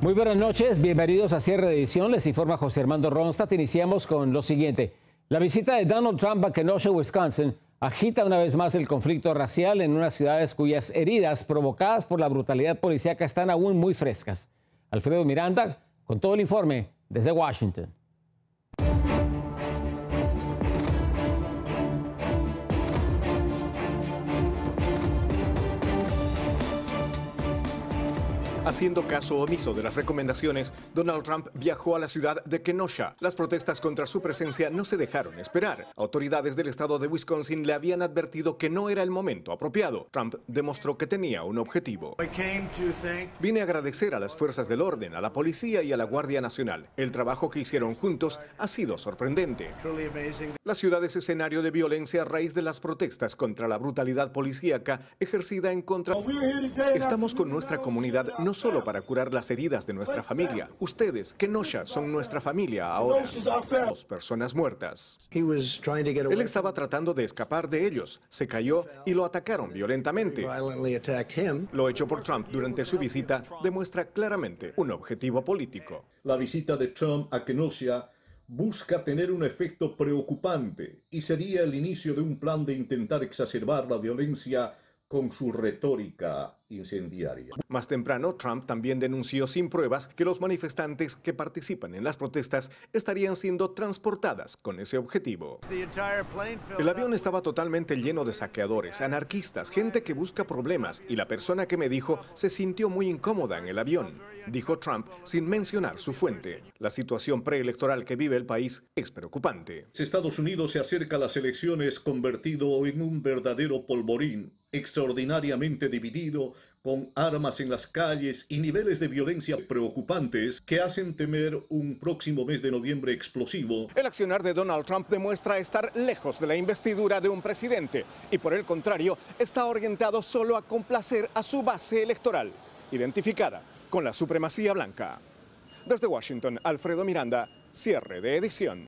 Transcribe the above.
Muy buenas noches, bienvenidos a Cierre de Edición. Les informa José Armando Ronstadt. Iniciamos con lo siguiente. La visita de Donald Trump a Kenosha, Wisconsin, agita una vez más el conflicto racial en unas ciudades cuyas heridas provocadas por la brutalidad policíaca están aún muy frescas. Alfredo Miranda, con todo el informe desde Washington. Haciendo caso omiso de las recomendaciones, Donald Trump viajó a la ciudad de Kenosha. Las protestas contra su presencia no se dejaron esperar. Autoridades del estado de Wisconsin le habían advertido que no era el momento apropiado. Trump demostró que tenía un objetivo. Vine a agradecer a las fuerzas del orden, a la policía y a la Guardia Nacional. El trabajo que hicieron juntos ha sido sorprendente. La ciudad es escenario de violencia a raíz de las protestas contra la brutalidad policíaca ejercida en contra... Estamos con nuestra comunidad no solo para curar las heridas de nuestra familia. Ustedes, Kenosha, son nuestra familia ahora. Dos personas muertas. Él estaba tratando de escapar de ellos. Se cayó y lo atacaron violentamente. Lo hecho por Trump durante su visita demuestra claramente un objetivo político. La visita de Trump a Kenosha busca tener un efecto preocupante y sería el inicio de un plan de intentar exacerbar la violencia con su retórica incendiaria. Más temprano, Trump también denunció sin pruebas que los manifestantes que participan en las protestas estarían siendo transportadas con ese objetivo. El avión estaba totalmente lleno de saqueadores, anarquistas, gente que busca problemas y la persona que me dijo se sintió muy incómoda en el avión, dijo Trump sin mencionar su fuente. La situación preelectoral que vive el país es preocupante. Estados Unidos se acerca a las elecciones convertido en un verdadero polvorín, extraordinariamente dividido con armas en las calles y niveles de violencia preocupantes que hacen temer un próximo mes de noviembre explosivo. El accionar de Donald Trump demuestra estar lejos de la investidura de un presidente y por el contrario está orientado solo a complacer a su base electoral, identificada con la supremacía blanca. Desde Washington, Alfredo Miranda, cierre de edición.